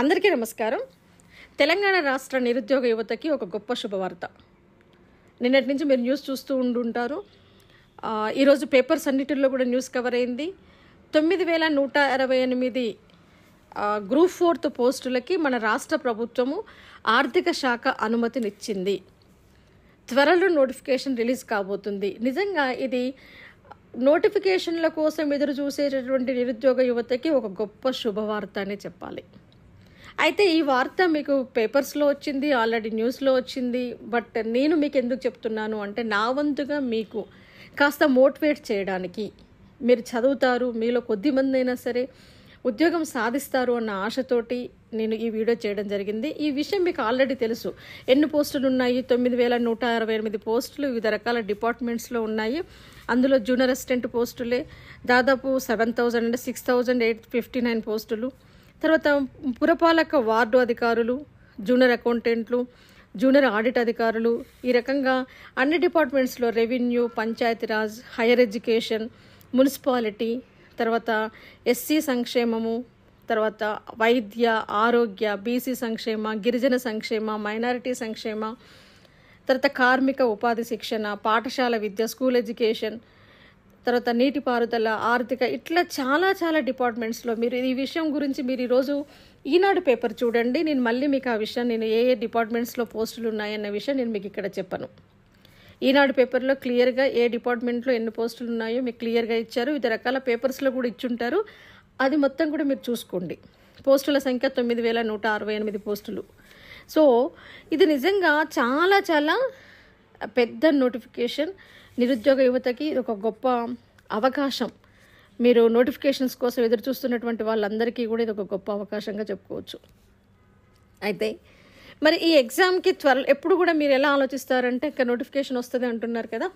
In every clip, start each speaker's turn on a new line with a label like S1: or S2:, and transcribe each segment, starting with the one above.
S1: అందరికీ నమస్కారం తెలంగాణ రాష్ట్ర నిరుద్యోగ యువతకి ఒక గొప్ప శుభవార్త నిన్నటి నుంచి మీరు న్యూస్ చూస్తూ ఉండుంటారు ఈరోజు పేపర్స్ అన్నిటిలో కూడా న్యూస్ కవర్ అయింది తొమ్మిది వేల నూట అరవై ఎనిమిది గ్రూప్ ఫోర్త్ పోస్టులకి మన రాష్ట్ర ప్రభుత్వము ఆర్థిక శాఖ అనుమతినిచ్చింది త్వరలో నోటిఫికేషన్ రిలీజ్ కాబోతుంది నిజంగా ఇది నోటిఫికేషన్ల కోసం ఎదురు చూసేటటువంటి నిరుద్యోగ యువతకి ఒక గొప్ప శుభవార్త అనే చెప్పాలి అయితే ఈ వార్త మీకు పేపర్స్లో వచ్చింది ఆల్రెడీ న్యూస్లో వచ్చింది బట్ నేను మీకు ఎందుకు చెప్తున్నాను అంటే నా వంతుగా మీకు కాస్త మోటివేట్ చేయడానికి మీరు చదువుతారు మీలో కొద్దిమంది అయినా సరే ఉద్యోగం సాధిస్తారు అన్న ఆశతోటి నేను ఈ వీడియో చేయడం జరిగింది ఈ విషయం మీకు ఆల్రెడీ తెలుసు ఎన్ని పోస్టులు ఉన్నాయి తొమ్మిది వేల నూట అరవై ఎనిమిది పోస్టులు వివిధ రకాల డిపార్ట్మెంట్స్లో ఉన్నాయి అందులో జూనియర్ అసిస్టెంట్ పోస్టులే దాదాపు సెవెన్ థౌజండ్ అంటే six thousand eight fifty nine పోస్టులు తర్వాత పురపాలక వార్డు అధికారులు జూనియర్ అకౌంటెంట్లు జూనియర్ ఆడిట్ అధికారులు ఈ రకంగా అన్ని డిపార్ట్మెంట్స్లో revenue Panchayati Raj higher education municipality తర్వాత ఎస్సీ సంక్షేమము తర్వాత వైద్య ఆరోగ్య బీసీ సంక్షేమ గిరిజన సంక్షేమ మైనారిటీ సంక్షేమ తర్వాత కార్మిక ఉపాధి శిక్షణ పాఠశాల విద్య స్కూల్ ఎడ్యుకేషన్ తర్వాత నీటిపారుదల ఆర్థిక ఇట్లా చాలా చాలా డిపార్ట్మెంట్స్లో మీరు ఈ విషయం గురించి మీరు ఈరోజు ఈనాడు పేపర్ చూడండి నేను మళ్ళీ మీకు ఆ విషయం నేను ఏ ఏ డిపార్ట్మెంట్స్లో పోస్టులు ఉన్నాయన్న విషయం నేను మీకు ఇక్కడ చెప్పను ఈనాడు పేపర్లో క్లియర్గా ఏ డిపార్ట్మెంట్లో ఎన్ని పోస్టులు ఉన్నాయో మీకు క్లియర్గా ఇచ్చారు వివిధ రకాల పేపర్స్లో కూడా ఇచ్చుంటారు అది మొత్తం కూడా మీరు చూసుకోండి పోస్టుల సంఖ్య తొమ్మిది వేల నూట అరవై ఎనిమిది పోస్టులు సో ఇది నిజంగా చాలా చాలా పెద్ద నోటిఫికేషన్ నిరుద్యోగ యువతకి ఒక గొప్ప అవకాశం మీరు నోటిఫికేషన్స్ కోసం ఎదురు చూస్తున్నటువంటి వాళ్ళందరికీ కూడా ఇది ఒక గొప్ప అవకాశంగా చెప్పుకోవచ్చు అయితే మరి ఈ ఎగ్జామ్కి త్వర ఎప్పుడు కూడా మీరు ఎలా ఆలోచిస్తారంటే ఇంకా నోటిఫికేషన్ వస్తుంది అంటున్నారు కదా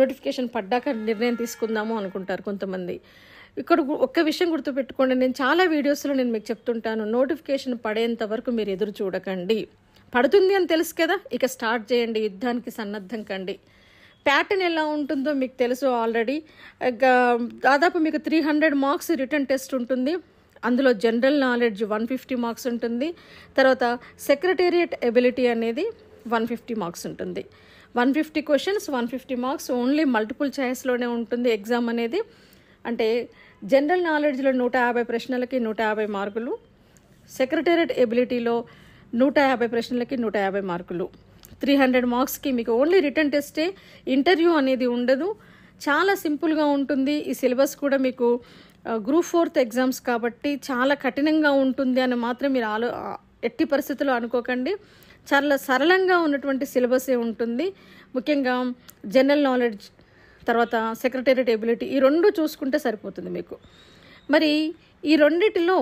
S1: నోటిఫికేషన్ పడ్డాక నిర్ణయం తీసుకుందాము అనుకుంటారు కొంతమంది ఇక్కడ ఒక్క విషయం గుర్తుపెట్టుకోండి నేను చాలా వీడియోస్లో నేను మీకు చెప్తుంటాను నోటిఫికేషన్ పడేంత వరకు మీరు ఎదురు చూడకండి పడుతుంది అని తెలుసు కదా ఇక స్టార్ట్ చేయండి యుద్ధానికి సన్నద్ధం కండి ప్యాటర్న్ ఎలా ఉంటుందో మీకు తెలుసు ఆల్రెడీ దాదాపు మీకు three hundred marks written test ఉంటుంది అందులో general knowledge one fifty marks ఉంటుంది తర్వాత సెక్రటేరియట్ ఎబిలిటీ అనేది వన్ ఫిఫ్టీ మార్క్స్ ఉంటుంది one fifty questions one fifty marks only multiple ఛాయిస్లోనే ఉంటుంది ఎగ్జామ్ అనేది అంటే జనరల్ నాలెడ్జ్లో నూట యాభై ప్రశ్నలకి నూట యాభై మార్కులు సెక్రటేరియట్ ఎబిలిటీలో నూట యాభై ప్రశ్నలకి నూట యాభై మార్కులు త్రీ హండ్రెడ్ మార్క్స్కి మీకు ఓన్లీ రిటర్న్ టెస్టే ఇంటర్వ్యూ అనేది ఉండదు చాలా సింపుల్గా ఉంటుంది ఈ సిలబస్ కూడా మీకు గ్రూప్ ఫోర్త్ ఎగ్జామ్స్ కాబట్టి చాలా కఠినంగా ఉంటుంది అని మాత్రం మీరు ఆలో ఎట్టి పరిస్థితుల్లో అనుకోకండి చాలా సరళంగా ఉన్నటువంటి సిలబసే ఉంటుంది ముఖ్యంగా జనరల్ నాలెడ్జ్ తర్వాత సెక్రటేరియట్ ఎబిలిటీ ఈ రెండు చూసుకుంటే సరిపోతుంది మీకు మరి ఈ రెండిటిలో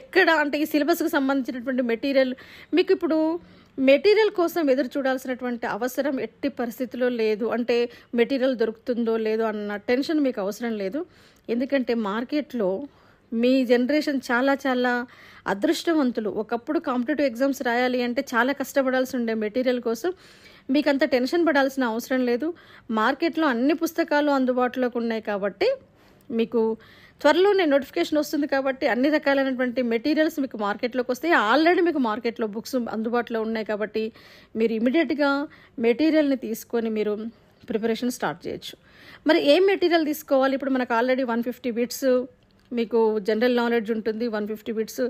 S1: ఎక్కడ అంటే ఈ సిలబస్కి సంబంధించినటువంటి మెటీరియల్ మీకు ఇప్పుడు మెటీరియల్ కోసం ఎదురు చూడాల్సినటువంటి అవసరం ఎట్టి పరిస్థితిలో లేదు అంటే మెటీరియల్ దొరుకుతుందో లేదో అన్న టెన్షన్ మీకు అవసరం లేదు ఎందుకంటే మార్కెట్లో మీ జనరేషన్ చాలా చాలా అదృష్టవంతులు ఒకప్పుడు కాంపిటేటివ్ ఎగ్జామ్స్ రాయాలి అంటే చాలా కష్టపడాల్సి ఉండే మెటీరియల్ కోసం మీకు అంత టెన్షన్ పడాల్సిన అవసరం లేదు మార్కెట్లో అన్ని పుస్తకాలు అందుబాటులోకి ఉన్నాయి కాబట్టి మీకు త్వరలోనే నోటిఫికేషన్ వస్తుంది కాబట్టి అన్ని రకాలైనటువంటి మెటీరియల్స్ మీకు మార్కెట్లోకి వస్తాయి ఆల్రెడీ మీకు మార్కెట్లో బుక్స్ అందుబాటులో ఉన్నాయి కాబట్టి మీరు ఇమీడియట్గా మెటీరియల్ని తీసుకొని మీరు ప్రిపరేషన్ స్టార్ట్ చేయొచ్చు మరి ఏం మెటీరియల్ తీసుకోవాలి ఇప్పుడు మనకు ఆల్రెడీ వన్ ఫిఫ్టీ బిట్స్ మీకు జనరల్ నాలెడ్జ్ ఉంటుంది one fifty bits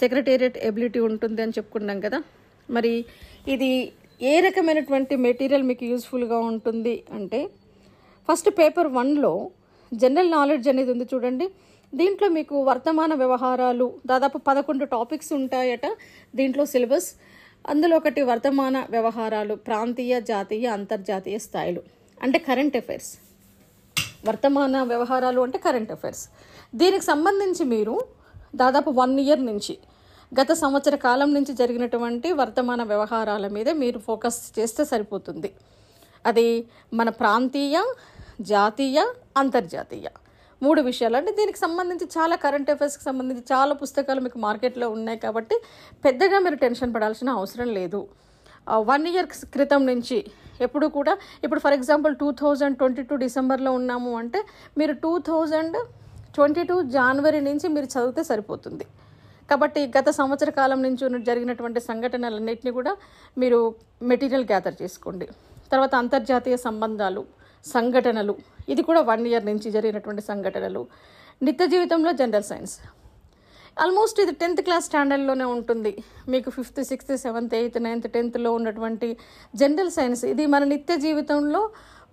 S1: secretariat ability ఉంటుంది అని చెప్పుకున్నాం కదా మరి ఇది ఏ రకమైనటువంటి మెటీరియల్ మీకు యూజ్ఫుల్గా ఉంటుంది అంటే ఫస్ట్ పేపర్ వన్లో జనరల్ నాలెడ్జ్ అనేది ఉంది చూడండి దీంట్లో మీకు వర్తమాన వ్యవహారాలు దాదాపు పదకొండు టాపిక్స్ ఉంటాయట దీంట్లో సిలబస్ అందులో ఒకటి వర్తమాన వ్యవహారాలు ప్రాంతీయ జాతీయ అంతర్జాతీయ స్థాయిలు అంటే కరెంట్ అఫైర్స్ వర్తమాన వ్యవహారాలు అంటే కరెంట్ అఫైర్స్ దీనికి సంబంధించి మీరు దాదాపు వన్ ఇయర్ నుంచి గత సంవత్సర కాలం నుంచి జరిగినటువంటి వర్తమాన వ్యవహారాల మీద మీరు ఫోకస్ చేస్తే సరిపోతుంది అది మన ప్రాంతీయ జాతీయ అంతర్జాతీయ మూడు విషయాలు అంటే దీనికి సంబంధించి చాలా కరెంట్ అఫైర్స్కి సంబంధించి చాలా పుస్తకాలు మీకు మార్కెట్లో ఉన్నాయి కాబట్టి పెద్దగా మీరు టెన్షన్ పడాల్సిన అవసరం లేదు వన్ ఇయర్ క్రితం నుంచి ఎప్పుడు కూడా ఇప్పుడు for example two thousand twenty two డిసెంబర్లో ఉన్నాము అంటే మీరు టూ థౌజండ్ ట్వంటీ టూ జనవరి నుంచి మీరు చదివితే సరిపోతుంది కాబట్టి గత సంవత్సర కాలం నుంచి జరిగినటువంటి సంఘటనలన్నింటినీ కూడా మీరు మెటీరియల్ గ్యాదర్ చేసుకోండి తర్వాత అంతర్జాతీయ సంబంధాలు సంఘటనలు ఇది కూడా వన్ ఇయర్ నుంచి జరిగినటువంటి సంఘటనలు నిత్య జీవితంలో జనరల్ సైన్స్ ఆల్మోస్ట్ ఇది టెన్త్ క్లాస్ స్టాండర్డ్లోనే ఉంటుంది మీకు fifth sixth seventh eighth ninth టెన్త్లో ఉన్నటువంటి జనరల్ సైన్స్ ఇది మన నిత్య జీవితంలో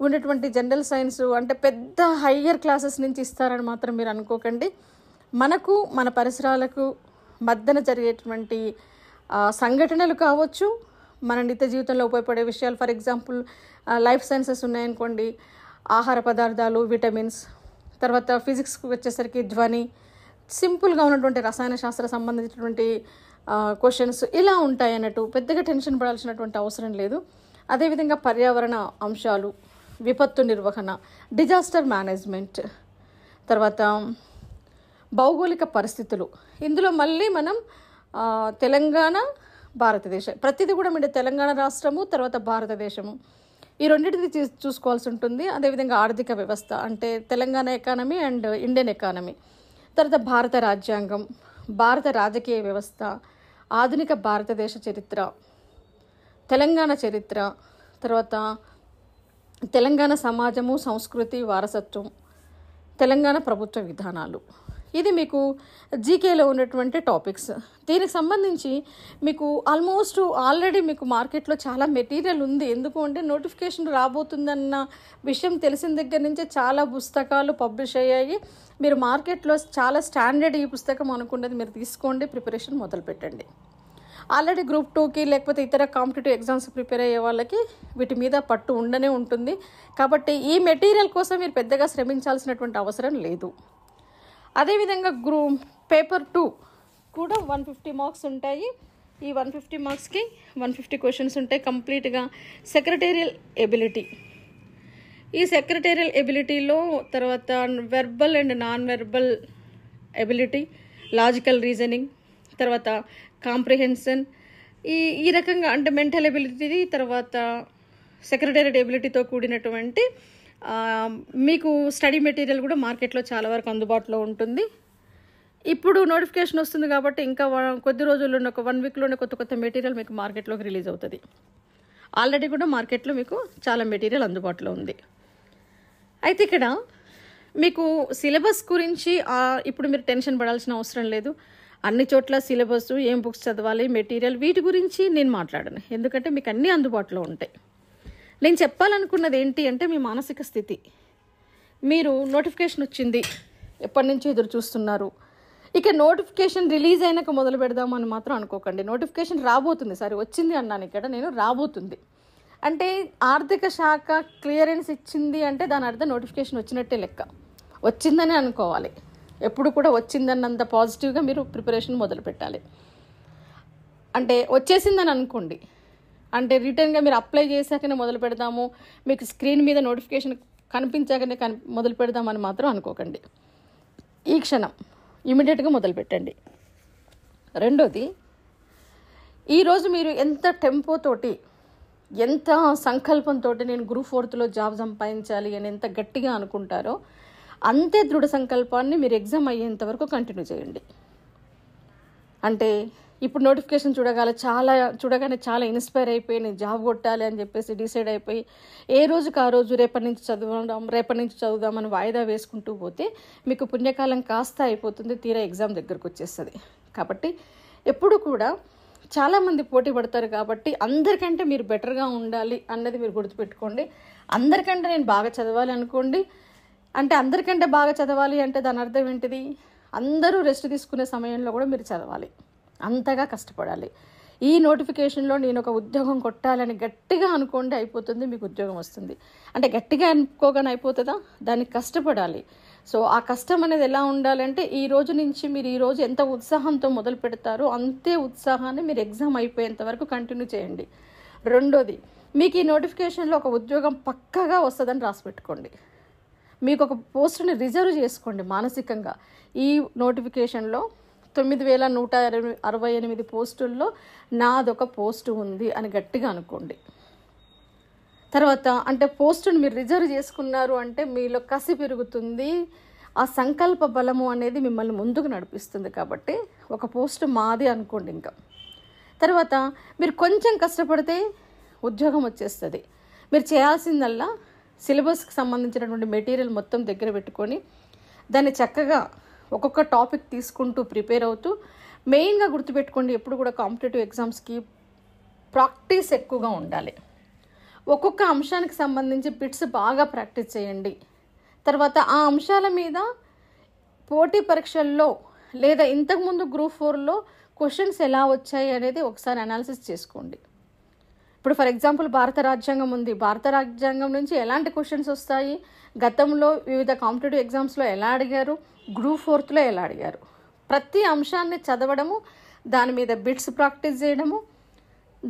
S1: ఉన్నటువంటి జనరల్ సైన్స్ అంటే పెద్ద హయ్యర్ క్లాసెస్ నుంచి ఇస్తారని మాత్రం మీరు అనుకోకండి మనకు మన పరిసరాలకు మద్దన జరిగేటువంటి సంఘటనలు కావచ్చు మన నిత్య జీవితంలో ఉపయోగపడే విషయాలు ఫర్ ఎగ్జాంపుల్ లైఫ్ సైన్సెస్ ఉన్నాయనుకోండి ఆహార పదార్థాలు విటమిన్స్ తర్వాత ఫిజిక్స్కి వచ్చేసరికి ధ్వని సింపుల్గా ఉన్నటువంటి రసాయన శాస్త్ర సంబంధించినటువంటి క్వశ్చన్స్ ఇలా ఉంటాయి అన్నట్టు పెద్దగా టెన్షన్ పడాల్సినటువంటి అవసరం లేదు అదేవిధంగా పర్యావరణ అంశాలు విపత్తు నిర్వహణ డిజాస్టర్ మేనేజ్మెంట్ తర్వాత భౌగోళిక పరిస్థితులు ఇందులో మళ్ళీ మనం తెలంగాణ భారతదేశం ప్రతిదీ కూడా మీరు తెలంగాణ రాష్ట్రము తర్వాత భారతదేశము ఈ రెండింటిని చూసుకోవాల్సి ఉంటుంది అదేవిధంగా ఆర్థిక వ్యవస్థ అంటే Telangana economy and Indian economy తర్వాత భారత రాజ్యాంగం భారత రాజకీయ వ్యవస్థ ఆధునిక భారతదేశ చరిత్ర తెలంగాణ చరిత్ర తర్వాత తెలంగాణ సమాజము సంస్కృతి వారసత్వం తెలంగాణ ప్రభుత్వ విధానాలు ఇది మీకు జీకేలో ఉన్నటువంటి టాపిక్స్ దీనికి సంబంధించి మీకు ఆల్మోస్ట్ ఆల్రెడీ మీకు మార్కెట్లో చాలా మెటీరియల్ ఉంది ఎందుకు అంటే నోటిఫికేషన్ రాబోతుందన్న విషయం తెలిసిన దగ్గర నుంచే చాలా పుస్తకాలు పబ్లిష్ అయ్యాయి మీరు మార్కెట్లో చాలా స్టాండర్డ్ ఈ పుస్తకం అనుకున్నది మీరు తీసుకోండి ప్రిపరేషన్ మొదలు పెట్టండి ఆల్రెడీ గ్రూప్ టూకి లేకపోతే ఇతర కాంపిటేటివ్ ఎగ్జామ్స్ ప్రిపేర్ అయ్యే వాళ్ళకి వీటి మీద పట్టు ఉండనే ఉంటుంది కాబట్టి ఈ మెటీరియల్ కోసం మీరు పెద్దగా శ్రమించాల్సినటువంటి అవసరం లేదు అదేవిధంగా గ్రూ పేపర్ టూ కూడా వన్ ఫిఫ్టీ మార్క్స్ ఉంటాయి ఈ వన్ ఫిఫ్టీ మార్క్స్కి వన్ ఫిఫ్టీ క్వశ్చన్స్ ఉంటాయి కంప్లీట్గా సెక్రటేరియల్ ఎబిలిటీ ఈ సెక్రటేరియల్ ఎబిలిటీలో తర్వాత verbal and non verbal ability logical reasoning తర్వాత కాంప్రిహెన్షన్ ఈ ఈ రకంగా అంటే మెంటల్ ఎబిలిటీ తర్వాత సెక్రటేరియట్ ఎబిలిటీతో కూడినటువంటి మీకు స్టడీ మెటీరియల్ కూడా మార్కెట్లో చాలా వరకు అందుబాటులో ఉంటుంది ఇప్పుడు నోటిఫికేషన్ వస్తుంది కాబట్టి ఇంకా కొద్ది రోజుల్లోనే ఒక వన్ వీక్లోనే కొత్త కొత్త మెటీరియల్ మీకు మార్కెట్లోకి రిలీజ్ అవుతుంది ఆల్రెడీ కూడా మార్కెట్లో మీకు చాలా మెటీరియల్ అందుబాటులో ఉంది అయితే ఇక్కడ మీకు సిలబస్ గురించి ఇప్పుడు మీరు టెన్షన్ పడాల్సిన అవసరం లేదు అన్ని చోట్ల సిలబస్ ఏం బుక్స్ చదవాలి మెటీరియల్ వీటి గురించి నేను మాట్లాడను ఎందుకంటే మీకు అన్నీ అందుబాటులో ఉంటాయి నేను చెప్పాలనుకున్నది ఏంటి అంటే మీ మానసిక స్థితి మీరు నోటిఫికేషన్ వచ్చింది ఎప్పటి నుంచి ఎదురు చూస్తున్నారు ఇక నోటిఫికేషన్ రిలీజ్ అయినాక మొదలు పెడదామని మాత్రం అనుకోకండి నోటిఫికేషన్ రాబోతుంది సరే వచ్చింది అన్నాను ఇక్కడ నేను రాబోతుంది అంటే ఆర్థిక శాఖ క్లియరెన్స్ ఇచ్చింది అంటే దాని అర్థం నోటిఫికేషన్ వచ్చినట్టే లెక్క వచ్చిందని అనుకోవాలి ఎప్పుడు కూడా వచ్చిందన్నంత పాజిటివ్గా మీరు ప్రిపరేషన్ మొదలు పెట్టాలి అంటే వచ్చేసిందని అనుకోండి అంటే రిటర్న్గా మీరు అప్లై చేశాకనే మొదలు పెడదాము మీకు స్క్రీన్ మీద నోటిఫికేషన్ కనిపించాకనే కని మొదలు పెడదామని మాత్రం అనుకోకండి ఈ క్షణం ఇమీడియట్గా మొదలు పెట్టండి రెండోది ఈరోజు మీరు ఎంత టెంపోతోటి ఎంత సంకల్పంతో నేను గ్రూప్ ఫోర్త్లో జాబ్ సంపాదించాలి అని ఎంత గట్టిగా అనుకుంటారో అంతే దృఢ సంకల్పాన్ని మీరు ఎగ్జామ్ అయ్యేంత వరకు కంటిన్యూ చేయండి అంటే ఇప్పుడు నోటిఫికేషన్ చూడగానే చాలా చూడగానే చాలా ఇన్స్పైర్ అయిపోయి నేను జాబ్ కొట్టాలి అని చెప్పేసి డిసైడ్ అయిపోయి ఏ రోజుకి ఆ రోజు రేపటి నుంచి చదవడం రేపటి నుంచి చదువుదామని వాయిదా వేసుకుంటూ పోతే మీకు పుణ్యకాలం కాస్త అయిపోతుంది తీరా ఎగ్జామ్ దగ్గరకు వచ్చేస్తుంది కాబట్టి ఎప్పుడు కూడా చాలామంది పోటీ పడతారు కాబట్టి అందరికంటే మీరు బెటర్గా ఉండాలి అన్నది మీరు గుర్తుపెట్టుకోండి అందరికంటే నేను బాగా చదవాలి అనుకోండి అంటే అందరికంటే బాగా చదవాలి అంటే దాని అర్థం ఏంటిది అందరూ రెస్ట్ తీసుకునే సమయంలో కూడా మీరు చదవాలి అంతగా కష్టపడాలి ఈ నోటిఫికేషన్లో నేను ఒక ఉద్యోగం కొట్టాలని గట్టిగా అనుకోండి అయిపోతుంది మీకు ఉద్యోగం వస్తుంది అంటే గట్టిగా అనుకోగానే అయిపోతుందా దానికి కష్టపడాలి సో ఆ కష్టం అనేది ఎలా ఉండాలంటే ఈ రోజు నుంచి మీరు ఈ రోజు ఎంత ఉత్సాహంతో మొదలు పెడతారో అంతే ఉత్సాహాన్ని మీరు ఎగ్జామ్ అయిపోయేంత వరకు కంటిన్యూ చేయండి రెండోది మీకు ఈ నోటిఫికేషన్లో ఒక ఉద్యోగం పక్కగా వస్తుందని రాసి పెట్టుకోండి మీకు ఒక పోస్ట్ని రిజర్వ్ చేసుకోండి మానసికంగా ఈ నోటిఫికేషన్లో తొమ్మిది వేల నూట అరవై ఎనిమిది పోస్టుల్లో నాదొక పోస్టు ఉంది అని గట్టిగా అనుకోండి తర్వాత అంటే పోస్టును మీరు రిజర్వ్ చేసుకున్నారు అంటే మీలో కసి పెరుగుతుంది ఆ సంకల్ప బలము అనేది మిమ్మల్ని ముందుకు నడిపిస్తుంది కాబట్టి ఒక పోస్ట్ మాది అనుకోండి ఇంకా తర్వాత మీరు కొంచెం కష్టపడితే ఉద్యోగం వచ్చేస్తుంది మీరు చేయాల్సిందల్లా సిలబస్కి సంబంధించినటువంటి మెటీరియల్ మొత్తం దగ్గర పెట్టుకొని దాన్ని చక్కగా ఒక్కొక్క టాపిక్ తీసుకుంటూ ప్రిపేర్ అవుతూ మెయిన్గా గుర్తుపెట్టుకోండి ఎప్పుడు కూడా కాంపిటేటివ్ ఎగ్జామ్స్కి ప్రాక్టీస్ ఎక్కువగా ఉండాలి ఒక్కొక్క అంశానికి సంబంధించి బిట్స్ బాగా ప్రాక్టీస్ చేయండి తర్వాత ఆ అంశాల మీద పోటీ పరీక్షల్లో లేదా ఇంతకుముందు గ్రూప్ ఫోర్లో క్వశ్చన్స్ ఎలా వచ్చాయి అనేది ఒకసారి అనాలిసిస్ చేసుకోండి ఇప్పుడు ఫర్ ఎగ్జాంపుల్ భారత రాజ్యాంగం ఉంది భారత రాజ్యాంగం నుంచి ఎలాంటి క్వశ్చన్స్ వస్తాయి గతంలో వివిధ కాంపిటేటివ్ ఎగ్జామ్స్లో ఎలా అడిగారు గ్రూప్ ఫోర్త్లో ఎలా అడిగారు ప్రతి అంశాన్ని చదవడము దాని మీద బిట్స్ ప్రాక్టీస్ చేయడము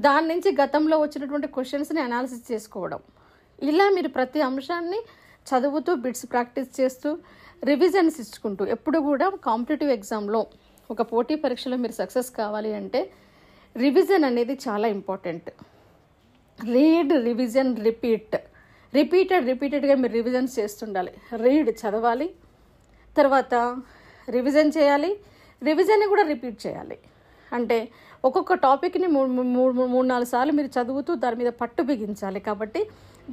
S1: దాని నుంచి గతంలో వచ్చినటువంటి క్వశ్చన్స్ని అనాలిసిస్ చేసుకోవడం ఇలా మీరు ప్రతి అంశాన్ని చదువుతూ బిట్స్ ప్రాక్టీస్ చేస్తూ రివిజన్స్ ఇచ్చుకుంటూ ఎప్పుడు కూడా కాంపిటేటివ్ ఎగ్జామ్లో ఒక పోటీ పరీక్షలో మీరు సక్సెస్ కావాలి అంటే రివిజన్ అనేది చాలా important read revision repeat repeated రిపీటెడ్గా మీరు రివిజన్స్ చేస్తుండాలి రీడ్ చదవాలి తర్వాత రివిజన్ చేయాలి రివిజన్ని కూడా రిపీట్ చేయాలి అంటే ఒక్కొక్క టాపిక్ని మూడు మూడు మూడు నాలుగు సార్లు మీరు చదువుతూ దాని మీద పట్టు బిగించాలి కాబట్టి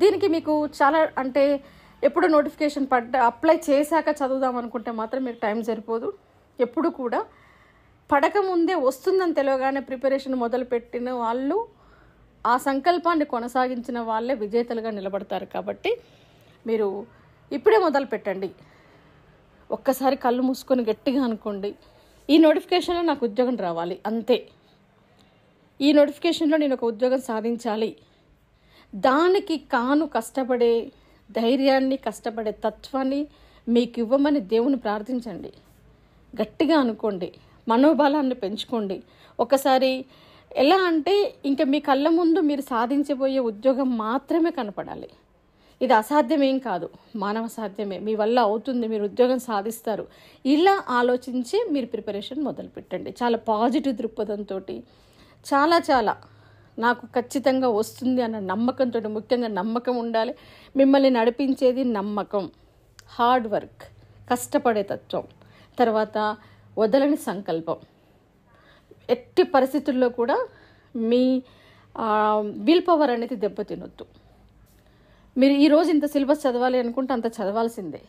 S1: దీనికి మీకు చాలా అంటే ఎప్పుడు నోటిఫికేషన్ పడ్డ అప్లై చేశాక చదువుదాం అనుకుంటే మాత్రం మీకు టైం సరిపోదు ఎప్పుడు కూడా పడకముందే వస్తుందని తెలియగానే ప్రిపరేషన్ మొదలుపెట్టిన వాళ్ళు ఆ సంకల్పాన్ని కొనసాగించిన వాళ్ళే విజేతలుగా నిలబడతారు కాబట్టి మీరు ఇప్పుడే మొదలు పెట్టండి ఒక్కసారి కళ్ళు మూసుకొని గట్టిగా అనుకోండి ఈ నోటిఫికేషన్లో నాకు ఉద్యోగం రావాలి అంతే ఈ నోటిఫికేషన్లో నేను ఒక ఉద్యోగం సాధించాలి దానికి కాను కష్టపడే ధైర్యాన్ని కష్టపడే తత్వాన్ని మీకు ఇవ్వమని దేవుని ప్రార్థించండి గట్టిగా అనుకోండి మనోబలాన్ని పెంచుకోండి ఒకసారి ఎలా అంటే ఇంకా మీ కళ్ళ ముందు మీరు సాధించబోయే ఉద్యోగం మాత్రమే కనపడాలి ఇది అసాధ్యమేం కాదు మానవ సాధ్యమే మీ వల్ల అవుతుంది మీరు ఉద్యోగం సాధిస్తారు ఇలా ఆలోచించి మీరు ప్రిపరేషన్ మొదలుపెట్టండి చాలా పాజిటివ్ దృక్పథంతో చాలా చాలా నాకు ఖచ్చితంగా వస్తుంది అన్న నమ్మకంతో ముఖ్యంగా నమ్మకం ఉండాలి మిమ్మల్ని నడిపించేది నమ్మకం హార్డ్ వర్క్ కష్టపడే తత్వం తర్వాత వదలని సంకల్పం ఎట్టి పరిస్థితుల్లో కూడా మీ విల్ పవర్ అనేది దెబ్బతినొద్దు మీరు ఈరోజు ఇంత సిలబస్ చదవాలి అనుకుంటే అంత చదవాల్సిందే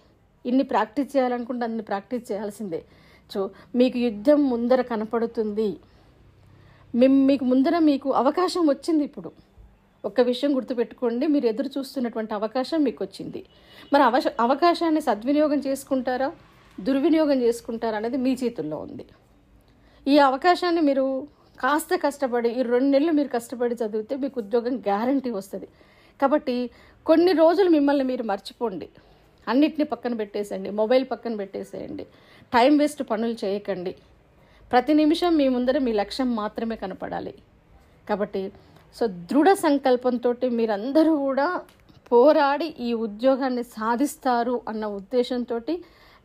S1: ఇన్ని ప్రాక్టీస్ చేయాలనుకుంటే అన్ని ప్రాక్టీస్ చేయాల్సిందే సో మీకు యుద్ధం ముందర కనపడుతుంది మీకు ముందర మీకు అవకాశం వచ్చింది ఇప్పుడు ఒక్క విషయం గుర్తుపెట్టుకోండి మీరు ఎదురు చూస్తున్నటువంటి అవకాశం మీకు వచ్చింది మరి అవకాశాన్ని సద్వినియోగం చేసుకుంటారా దుర్వినియోగం చేసుకుంటారా అనేది మీ చేతుల్లో ఉంది ఈ అవకాశాన్ని మీరు కాస్త కష్టపడి ఈ రెండు నెలలు మీరు కష్టపడి చదివితే మీకు ఉద్యోగం గ్యారంటీ వస్తుంది కాబట్టి కొన్ని రోజులు మిమ్మల్ని మీరు మర్చిపోండి అన్నిటిని పక్కన పెట్టేసేయండి మొబైల్ పక్కన పెట్టేసేయండి టైం వేస్ట్ పనులు చేయకండి ప్రతి నిమిషం మీ ముందర మీ లక్ష్యం మాత్రమే కనపడాలి కాబట్టి సో దృఢ సంకల్పంతో మీరందరూ కూడా పోరాడి ఈ ఉద్యోగాన్ని సాధిస్తారు అన్న ఉద్దేశంతో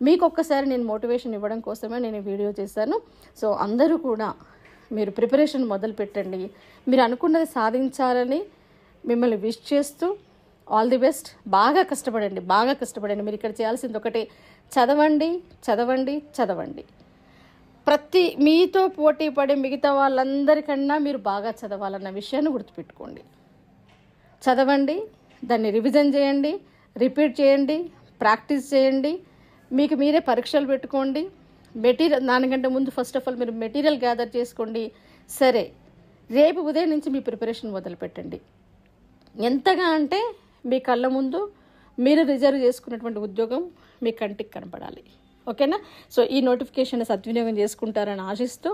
S1: మీకు ఒక్కసారి నేను మోటివేషన్ ఇవ్వడం కోసమే నేను వీడియో చేశాను సో అందరూ కూడా మీరు ప్రిపరేషన్ మొదలు పెట్టండి మీరు అనుకున్నది సాధించాలని మిమ్మల్ని విష్ చేస్తూ ఆల్ ది బెస్ట్ బాగా కష్టపడండి బాగా కష్టపడండి మీరు ఇక్కడ చేయాల్సింది ఒకటి చదవండి చదవండి చదవండి ప్రతి మీతో పోటీ పడే మిగతా వాళ్ళందరికన్నా మీరు బాగా చదవాలన్న విషయాన్ని గుర్తుపెట్టుకోండి చదవండి దాన్ని రివిజన్ చేయండి రిపీట్ చేయండి ప్రాక్టీస్ చేయండి మీకు మీరే పరీక్షలు పెట్టుకోండి మెటీరియల్ దానికంటే ముందు ఫస్ట్ ఆఫ్ ఆల్ మీరు మెటీరియల్ గ్యాదర్ చేసుకోండి సరే రేపు ఉదయం నుంచి మీ ప్రిపరేషన్ మొదలుపెట్టండి ఎంతగా అంటే మీ కళ్ళ ముందు మీరు రిజర్వ్ చేసుకున్నటువంటి ఉద్యోగం మీ కంటికి కనపడాలి ఓకేనా సో ఈ నోటిఫికేషన్ సద్వినియోగం చేసుకుంటారని ఆశిస్తూ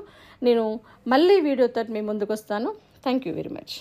S1: నేను మళ్ళీ వీడియోతో మీ ముందుకు వస్తాను థ్యాంక్ యూ వెరీ మచ్